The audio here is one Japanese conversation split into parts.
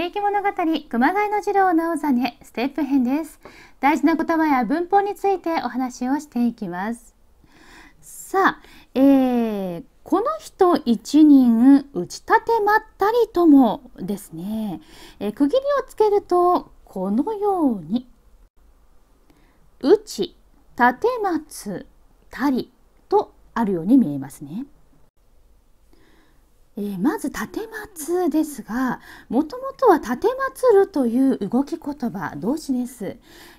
平家物語熊谷の次郎直ねステップ編です大事な言葉や文法についてお話をしていきますさあ、えー、この人一人打ち立てまったりともですね、えー、区切りをつけるとこのように打ち立てまつたりとあるように見えますねえー、まず立松ですがもともとは立松るという動き言葉動詞です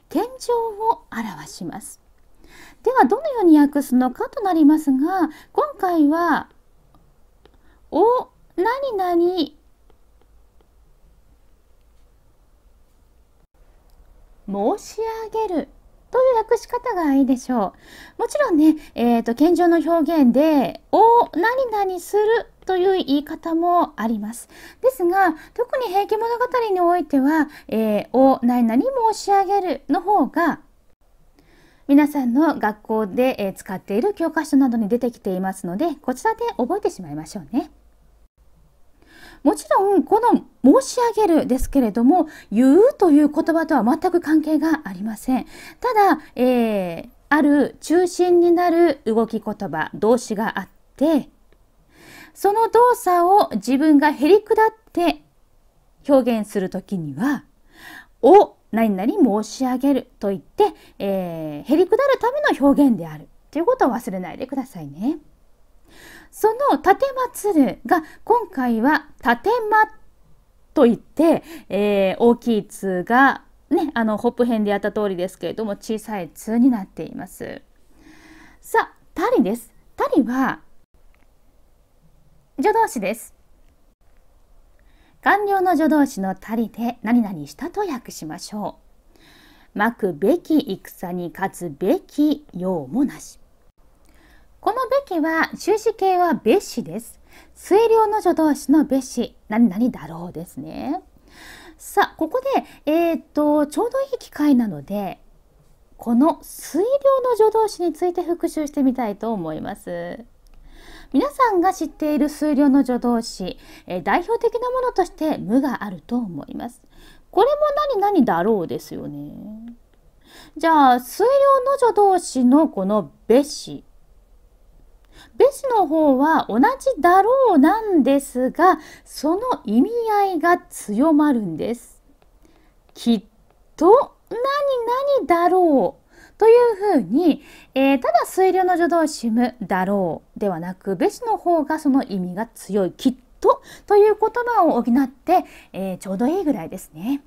現状を表しますではどのように訳すのかとなりますが今回は「お何々申し上げる」という訳し方がいいでしょう。もちろんね、えーと、と現状の表現で「お何々する」という言い方もあります。ですが特に「平家物語」においては「えー、お何々申し上げる」の方が皆さんの学校で使っている教科書などに出てきていますのでこちらで覚えてしまいましょうね。もちろんこの「申し上げる」ですけれども「言う」という言葉とは全く関係がありません。ただ、えー、ある中心になる動き言葉動詞があってその動作を自分がへりくだって表現する時には「を何々申し上げる」と言って、えー、へりくだるための表現であるということを忘れないでくださいね。その「立てまつる」が今回は「立てま」といって、えー、大きい「通がね、あのホップ編でやった通りですけれども小さい「通になっています。さあ「たり」です。たりは助動詞です。完了の助動詞の足りて何々したと訳しましょう。まくべき戦に勝つべき用もなし。このべきは終止形はべしです。末量の助動詞のべし、何々だろうですね。さあ、ここで、えー、っと、ちょうどいい機会なので、この水量の助動詞について復習してみたいと思います。皆さんが知っている数量の助動詞、え代表的なものとして無があると思います。これも何々だろうですよね。じゃあ数量の助動詞のこのべし。べしの方は同じだろうなんですが、その意味合いが強まるんです。きっと何々だろうというふうに、えー、ただ水量の助動詞むだろうではなくべしの方がその意味が強いきっとという言葉を補って、えー、ちょうどいいぐらいですね。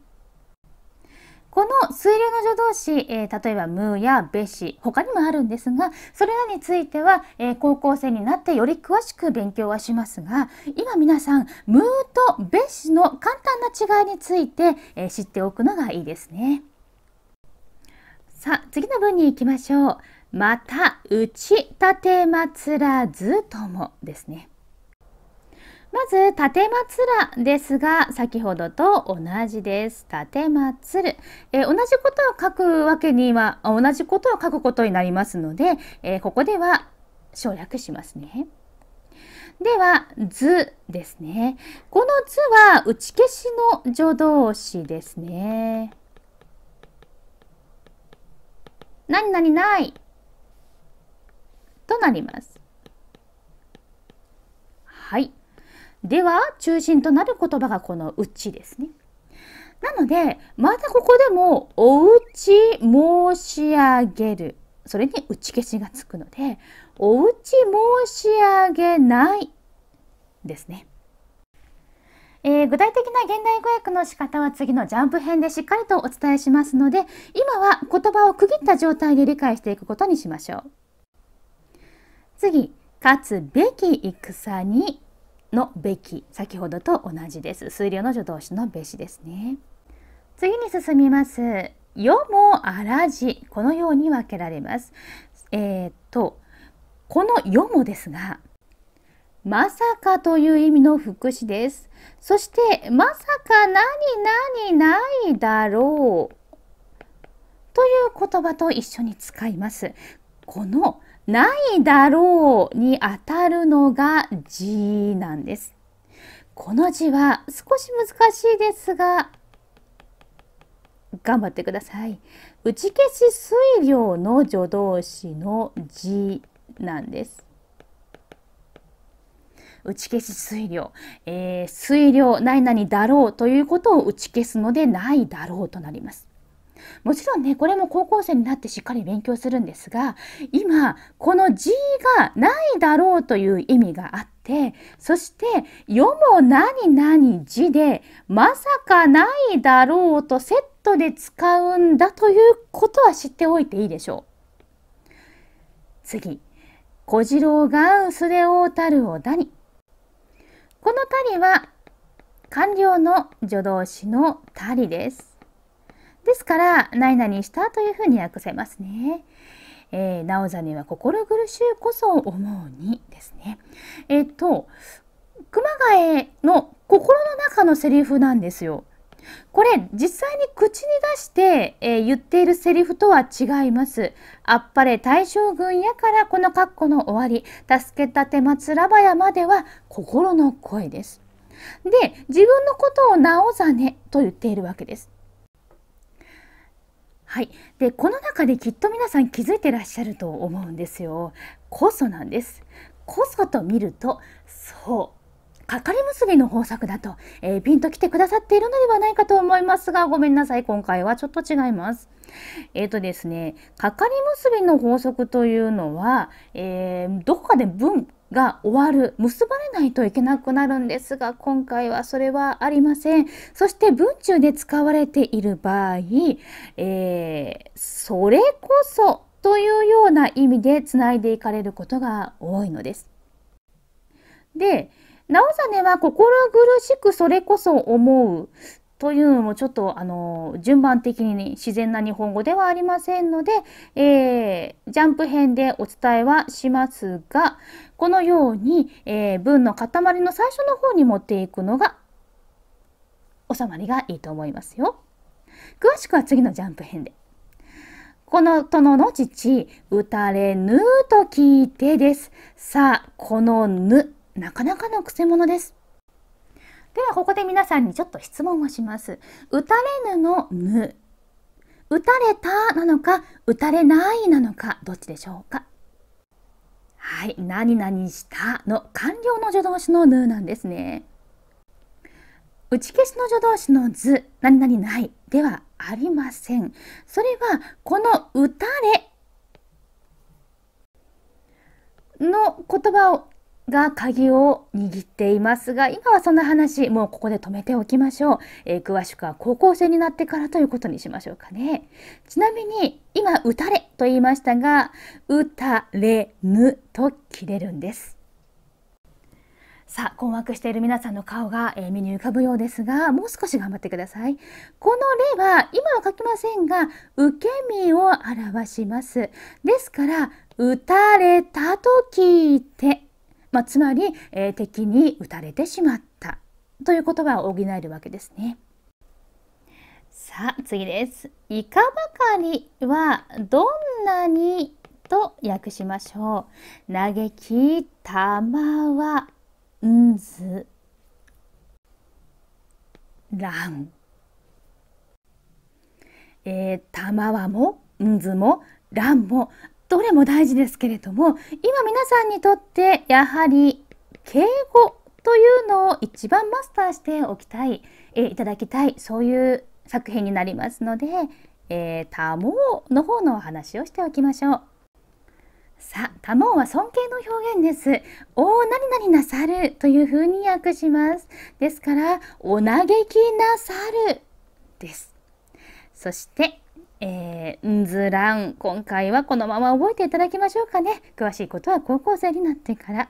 この水流の助動詞、えー、例えばむやべし、他にもあるんですが、それらについては、えー、高校生になってより詳しく勉強はしますが、今皆さん、むとべしの簡単な違いについて、えー、知っておくのがいいですね。さあ、次の文に行きましょう。また、打ち立てまつらずともですね。まず、たてまつらですが、先ほどと同じです。縦てまつる。え同じことを書くわけには、同じことを書くことになりますので、えここでは省略しますね。では、図ですね。この図は打ち消しの助動詞ですね。何々ないとなります。はい。では、中心となる言葉がこのうちですね。なので、またここでも、おうち申し上げる。それに打ち消しがつくので、おうち申し上げないですね。えー、具体的な現代語訳の仕方は次のジャンプ編でしっかりとお伝えしますので今は言葉を区切った状態で理解していくことにしましょう次「勝つべき戦に」の「べき」先ほどと同じです数量の助動詞の「べし」ですね次に進みます「よもあらじ」このように分けられますえっ、とこの「よも」ですが「まさかという意味の副詞です。そして、まさか何々ないだろうという言葉と一緒に使います。このないだろうにあたるのが字なんです。この字は少し難しいですが、頑張ってください。打ち消し水量の助動詞の字なんです。打ち消し水量、えー、水量なにだろうということを打ち消すのでないだろうとなります。もちろんねこれも高校生になってしっかり勉強するんですが今この字がないだろうという意味があってそして「よも何々字」でまさかないだろうとセットで使うんだということは知っておいていいでしょう。次「小次郎が薄れ大樽をだに」このたりは完了の助動詞のたりです。ですから、何々したというふうに訳せますね。えー、なおざには心苦しいこそ思うにですね。えっ、と、熊谷の心の中のセリフなんですよ。これ実際に口に出して、えー、言っているセリフとは違います。あっぱれ大将軍やからこの括弧の終わり助けたてまつらばやまでは心の声です。で自分のことをなおざねと言っているわけです。はい、でこの中できっと皆さん気づいてらっしゃると思うんですよ。こそなんです。こそと見るとそうかり結びの方策だと、えー、ピンと来てくださっているのではないかと思いますが、ごめんなさい。今回はちょっと違います。えっ、ー、とですね、かかり結びの法則というのは、えー、どこかで文が終わる、結ばれないといけなくなるんですが、今回はそれはありません。そして文中で使われている場合、えー、それこそというような意味でつないでいかれることが多いのです。で、直ねは心苦しくそれこそ思うというのもちょっとあの順番的に、自然な日本語ではありませんので、えー、ジャンプ編でお伝えはしますがこのように、えー、文の塊の最初の方に持っていくのが収まりがいいと思いますよ。詳しくは次のジャンプ編で。この殿の父、打たれぬと聞いてです。さあ、このぬなかなかのくせ者です。ではここで皆さんにちょっと質問をします。打たれぬのぬ。打たれたなのか、打たれないなのか、どっちでしょうかはい、何々したの完了の助動詞のぬなんですね。打ち消しの助動詞の図、何々ないではありません。それは、この打たれの言葉をが鍵を握っていますが今はそんな話もうここで止めておきましょう、えー、詳しくは高校生になってからということにしましょうかねちなみに今「打たれ」と言いましたが「打たれぬ」と切れるんですさあ困惑している皆さんの顔が、えー、目に浮かぶようですがもう少し頑張ってくださいこの例は今は書きませんが受け身を表しますですから「打たれた」と聞いて「まあ、つまり、えー、敵に撃たれてしまったということが補えるわけですね。さあ次です。いかばかりはどんなにと訳しましょう。嘆き玉はんずらん。えー、玉はもんずもらんもどれも大事ですけれども今皆さんにとってやはり敬語というのを一番マスターしておきたい、えいただきたいそういう作品になりますので、えー、多毛の方のお話をしておきましょう。さあ、多毛は尊敬の表現です。おー、何々なさるという風に訳します。ですから、お嘆きなさるです。そして、えー、んずらん今回はこのまま覚えていただきましょうかね詳しいことは高校生になってから、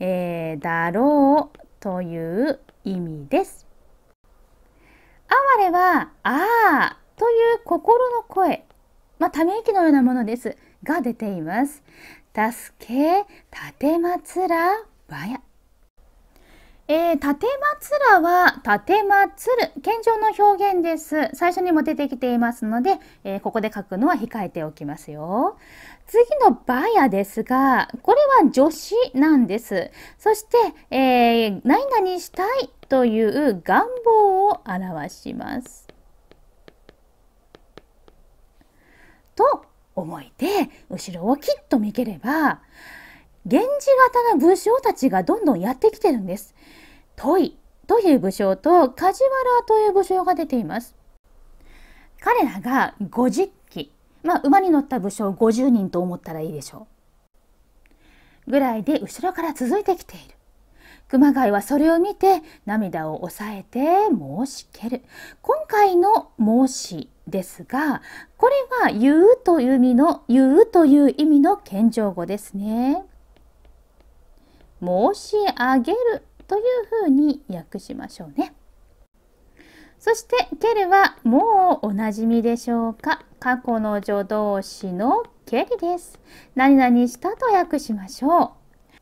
えー、だろうという意味です哀れはああという心の声まあ、ため息のようなものですが出ています助け立てまつらばやえー、縦まは縦まつる、謙譲の表現です。最初にも出てきていますので、えー、ここで書くのは控えておきますよ。次のばやですが、これは助詞なんです。そして、えー、何々したいという願望を表します。と思いで、後ろをきっと見ければ、源氏型の武将たちがどんどんやってきてるんです。トイという武将と梶原という武将が出ています。彼らが50騎、まあ、馬に乗った武将50人と思ったらいいでしょう。ぐらいで後ろから続いてきている。熊谷はそれを見て涙を抑えて申しける。今回の申しですが、これは言うという意味の、言うという意味の謙譲語ですね。申し上げるというふうに訳しましょうね。そして「ける」はもうおなじみでしょうか過去の助動詞の「けり」です。何々したと訳しましょう。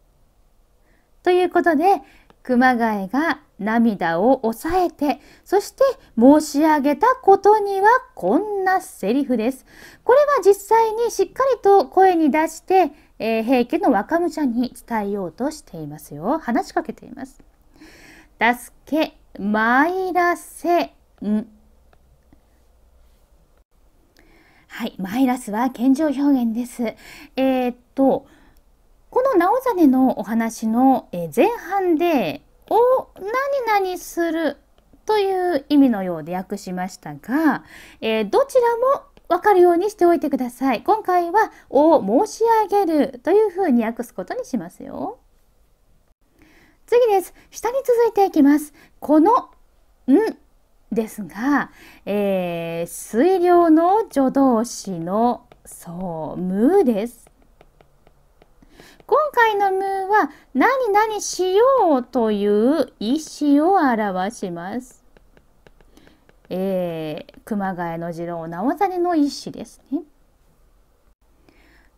ということで熊谷が涙を抑えてそして申し上げたことにはこんなセリフです。これは実際にしっかりと声に出してえー、平家の若武者に伝えようとしていますよ。話しかけています。助け、参らせん。はい、マイラスは現状表現です。えー、っと、この直実のお話の前半で、お、何々するという意味のようで訳しましたが、えー、どちらも分かるようにしておいてください。今回は「を申し上げる」というふうに訳すことにしますよ。次です。下に続いていきます。この「ん」ですが、えー、水量の助動詞のそう「む」です。今回の「む」は「何々しよう」という意思を表します。えー、熊谷の次郎直実の一種ですね。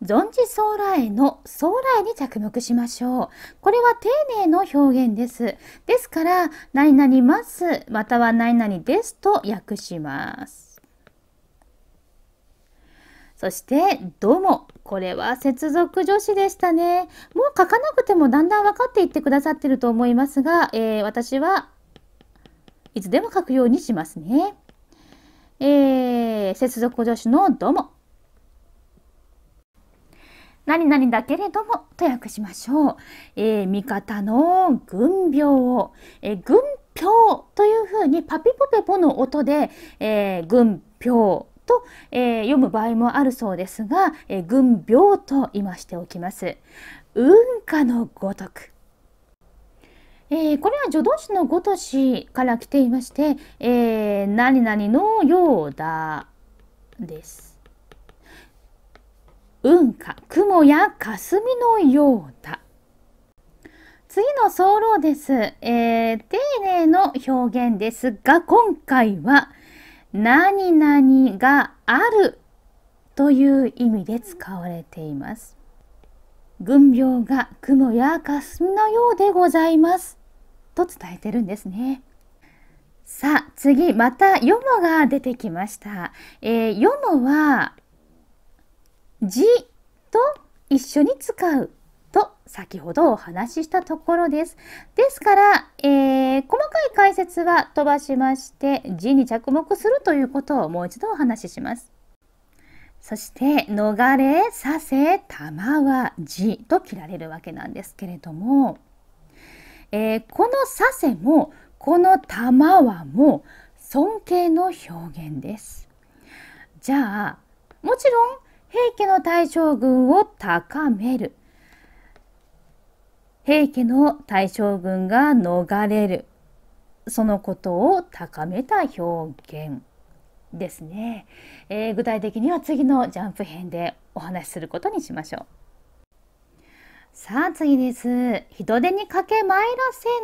存じ将来の将来に着目しましょう。これは丁寧の表現です。ですから、何々ます、または何々ですと訳します。そして、どうも。これは接続助詞でしたね。もう書かなくてもだんだん分かっていってくださってると思いますが、えー、私はいつでも書くようにしますね。えー、接続助詞のどうも。何々だけれどもと訳しましょう。えー、味方の軍病を、えー、軍票というふうにパピポペポの音で、えー、軍票と、えー、読む場合もあるそうですが、えー、軍病と言いましておきます。運河のごとく。えー、これは助動詞のごとしから来ていまして、えー、何々のようだです。雲か雲や霞のようだ。次の走路です、えー、丁寧の表現ですが、今回は、何々があるという意味で使われています。軍病が雲や霞のようでございます。と伝えてるんですね。さあ次また「よも」が出てきました。えー、よもは「字と一緒に使うと先ほどお話ししたところです。ですから、えー、細かい解説は飛ばしまして「字に着目するということをもう一度お話しします。そして「逃れさせ玉は字」と切られるわけなんですけれどもえー、このサセもこの玉はも尊敬の表現です。じゃあもちろん平家の大将軍を高める平家の大将軍が逃れるそのことを高めた表現ですね、えー、具体的には次のジャンプ編でお話しすることにしましょう。さあ次です。人手にかけマイ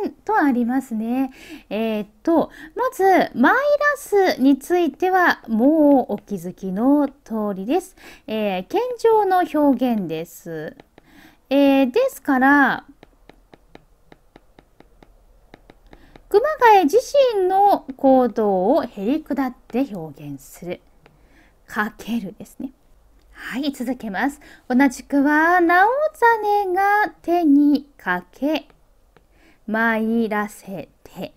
ラんとありますね。えー、っと、まず、マイラスについては、もうお気づきの通りです。えー、謙譲の表現です。えー、ですから、熊谷自身の行動をへりくだって表現する。かけるですね。はい、続けます。同じくは、なおざねが手にかけ、参らせて。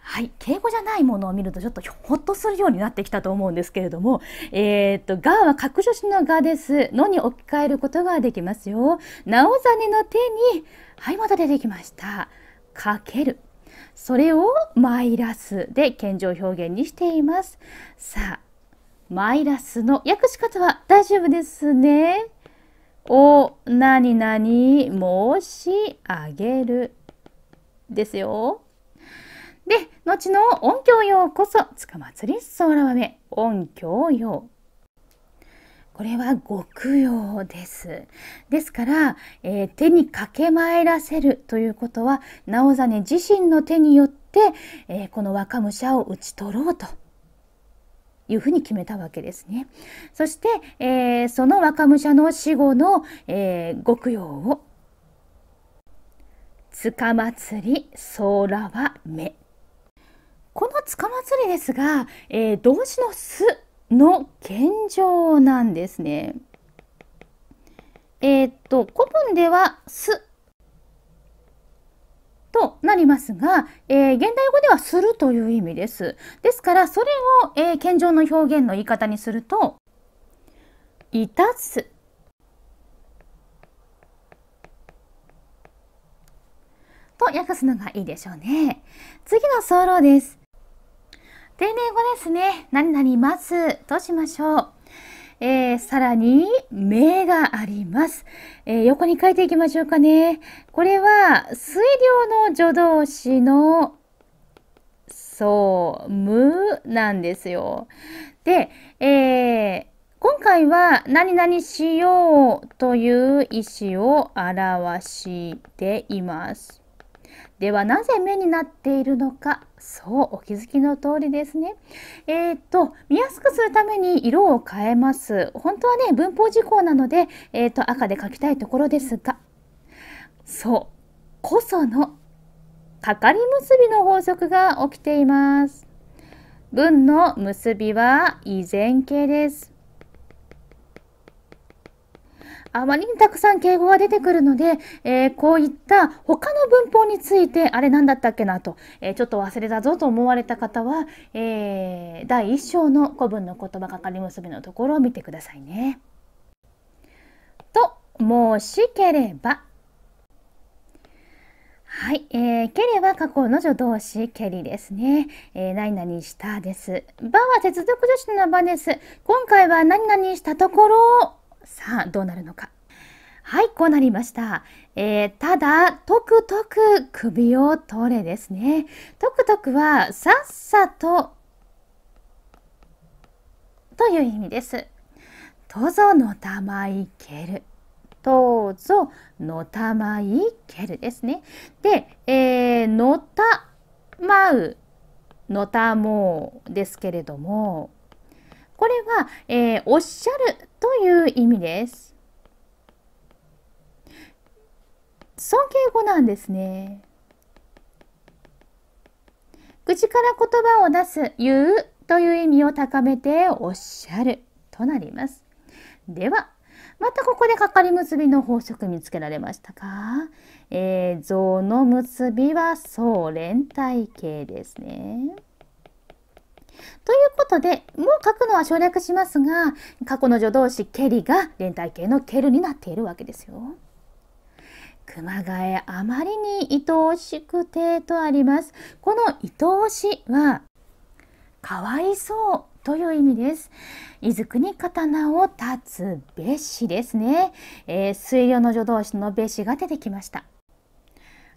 はい、敬語じゃないものを見るとちょっとほっとするようになってきたと思うんですけれども、えー、っと、がは格助詞のがです。のに置き換えることができますよ。なおざねの手に、はい、また出てきました。かける。それをマイらスで謙譲表現にしています。さあ、マイナスの訳し方は大丈夫ですね。を何々申し上げる。ですよ。で、後の音響用こそ、つかまつりそらわめ、音響用。これは極用です。ですから、えー、手にかけまいらせるということは、なおざね自身の手によって、えー、この若武者を討ち取ろうというふうに決めたわけですね。そして、えー、その若武者の死後の、えー、極陽を「塚祭り空は目」この塚祭りですが、えー、動詞の「す」の現状なんですね。えー、っと古文では「す」となりますが、えー、現代語ではするという意味です。ですから、それを、えー、謙譲の表現の言い方にすると、いたす。と訳すのがいいでしょうね。次の総論です。丁寧語ですね。何々ますとしましょう。えー、さらに目があります、えー、横に書いていきましょうかね。これは水量の助動詞のそう、無なんですよ。で、えー、今回は何々しようという意思を表しています。ではなぜ目になっているのかそうお気づきの通りですね。えー、っと見やすくするために色を変えます。本当はね文法事項なので、えー、っと赤で書きたいところですがそうこそのかかり結びの法則が起きています。文の結びは依然形です。あまりにたくさん敬語が出てくるので、えー、こういった他の文法についてあれ何だったっけなと、えー、ちょっと忘れたぞと思われた方は、えー、第1章の古文の言葉かかり結びのところを見てくださいね。と申しければ。はい、えー、ければ過去の助動詞けりですね。えー、何々したです。ばは接続助詞の場です。今回は何々したところさあ、どうなるのか。はい、こうなりました。えー、ただ、とくとく首を取れですね。とくとくは、さっさと、という意味です。とぞのたまいける。とぞのたまいけるですね。で、えー、のたまう、のたもうですけれども、これは、えー、おっしゃるという意味です。尊敬語なんですね。口から言葉を出す、言うという意味を高めておっしゃるとなります。では、またここでかかり結びの法則見つけられましたかえー、の結びはそう連体形ですね。ということで、もう書くのは省略しますが、過去の助動詞ケリが連帯形のケルになっているわけですよ。熊谷あまりに愛おしくてとあります。この愛おしは、かわいそうという意味です。伊豆国刀を立つべしですね。えー、水曜の助動詞のべしが出てきました。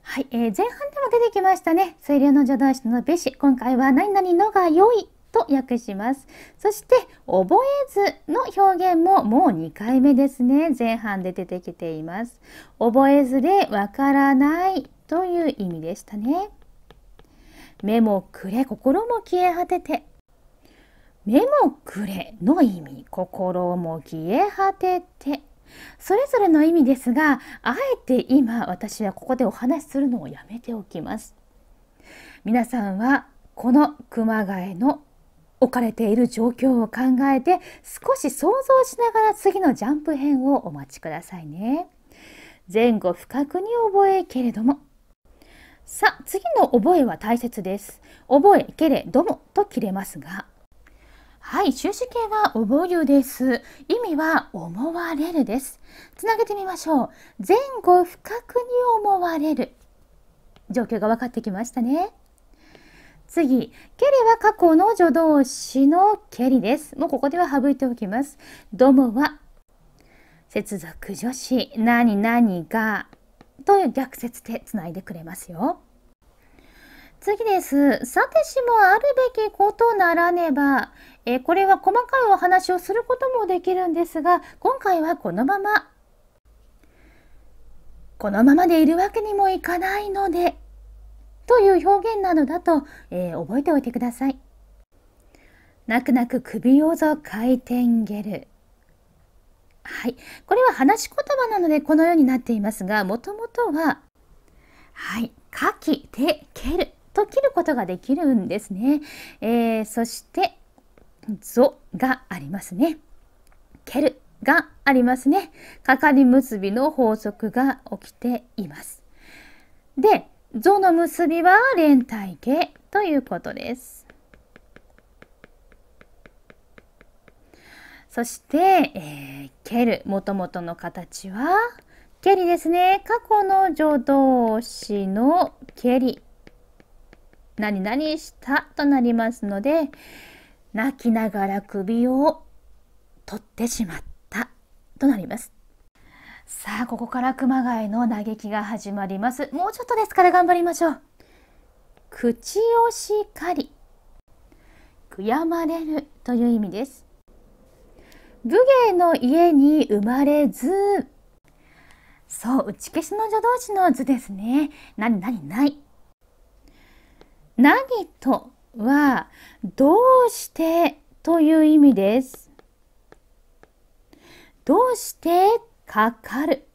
はい、えー、前半でも出てきましたね。水流の助動詞のべし。今回は何々のが良いと訳します。そして、覚えずの表現ももう2回目ですね。前半で出てきています。覚えずでわからないという意味でしたね。目もくれ、心も消え果てて。目もくれの意味、心も消え果てて。それぞれの意味ですがあえて今私はここでお話しするのをやめておきます皆さんはこの熊谷の置かれている状況を考えて少し想像しながら次のジャンプ編をお待ちくださいね前後不覚に覚えけれどもさあ次の覚えは大切です覚えけれどもと切れますがはい、終止形は覚えるです。意味は思われるです。つなげてみましょう。前後不覚に思われる。状況が分かってきましたね。次、けりは過去の助動詞のけりです。もうここでは省いておきます。どもは、接続助詞、何々が、という逆説でつないでくれますよ。次です。さてしもあるべきことならねば。えこれは細かいお話をすることもできるんですが、今回はこのまま。このままでいるわけにもいかないので。という表現なのだと、えー、覚えておいてください。泣く泣く首をぞ回転ゲル。はい。これは話し言葉なのでこのようになっていますが、もともとは、はい。かき、て、けると切ることができるんですね。えー、そして「ぞ」がありますね。蹴るがありますね。かかり結びの法則が起きています。で「ぞ」の結びは連体形ということです。そして、えー、蹴るもとの形は蹴りですね。過去の助動詞の蹴り何々したとなりますので泣きながら首を取ってしまったとなりますさあここから熊谷の嘆きが始まりますもうちょっとですから頑張りましょう口をしかり悔やまれるという意味です武芸の家に生まれずそう打ち消しの助動詞の図ですね何何ない何とはどうしてという意味です。どうしてかかる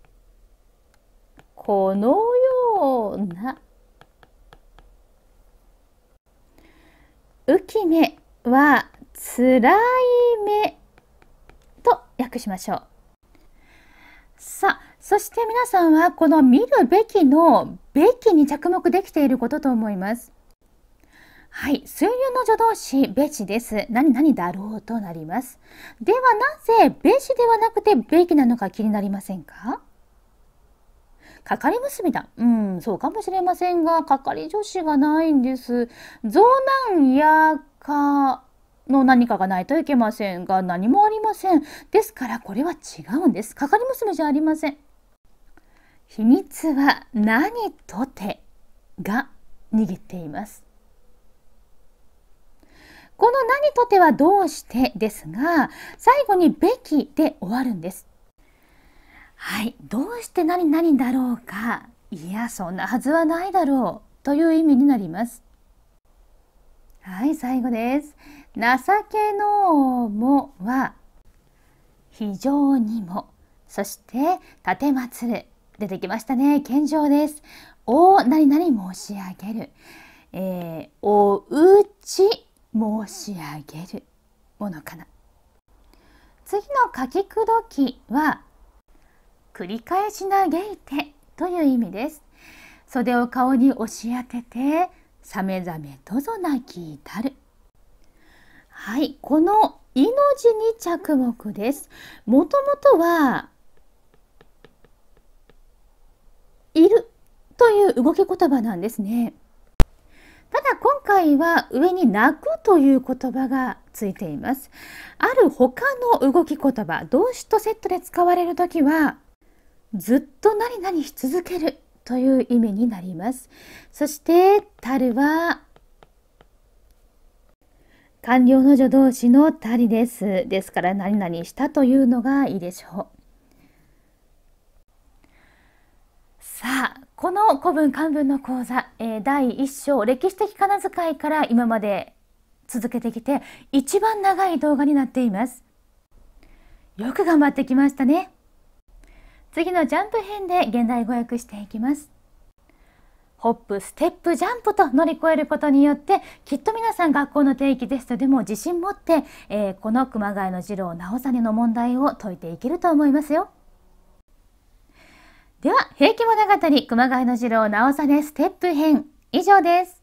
このような浮き目はつらい目と訳しましょう。さあ、そして皆さんはこの見るべきのべきに着目できていることと思います。はい、水流の助動詞、べしです。何々だろうとなります。ではなぜ、べしではなくてべきなのか気になりませんかかかり結びだ。うん、そうかもしれませんが、かかり助詞がないんです。増難やかの何かがないといけませんが、何もありません。ですから、これは違うんです。かかり結びじゃありません。秘密は何とてが握っています。この何とてはどうしてですが、最後にべきで終わるんです。はい、どうして何々だろうか、いや、そんなはずはないだろうという意味になります。はい、最後です。情けのもは、非常にも、そして、たてまつる。出てきましたね。献上です。お何々申し上げる。えー、おうち申し上げるものかな次の書き口説きは繰り返し嘆いてという意味です袖を顔に押し当ててさめざめとぞ泣き至るはいこの命に着目ですもともとはいるという動き言葉なんですねただ今回は上に泣くという言葉がついています。ある他の動き言葉、動詞とセットで使われるときは、ずっと何々し続けるという意味になります。そして、たるは、完了の助動詞のたりです。ですから、何々したというのがいいでしょう。さあ、この古文漢文の講座、えー、第1章歴史的仮名遣いから今まで続けてきて一番長い動画になっていますよく頑張ってきましたね次のジャンプ編で現代語訳していきますホップ、ステップ、ジャンプと乗り越えることによってきっと皆さん学校の定期テストでも自信持って、えー、この熊谷の次郎直実の問題を解いていけると思いますよ。では、平気物語、熊谷の次郎直さねステップ編、以上です。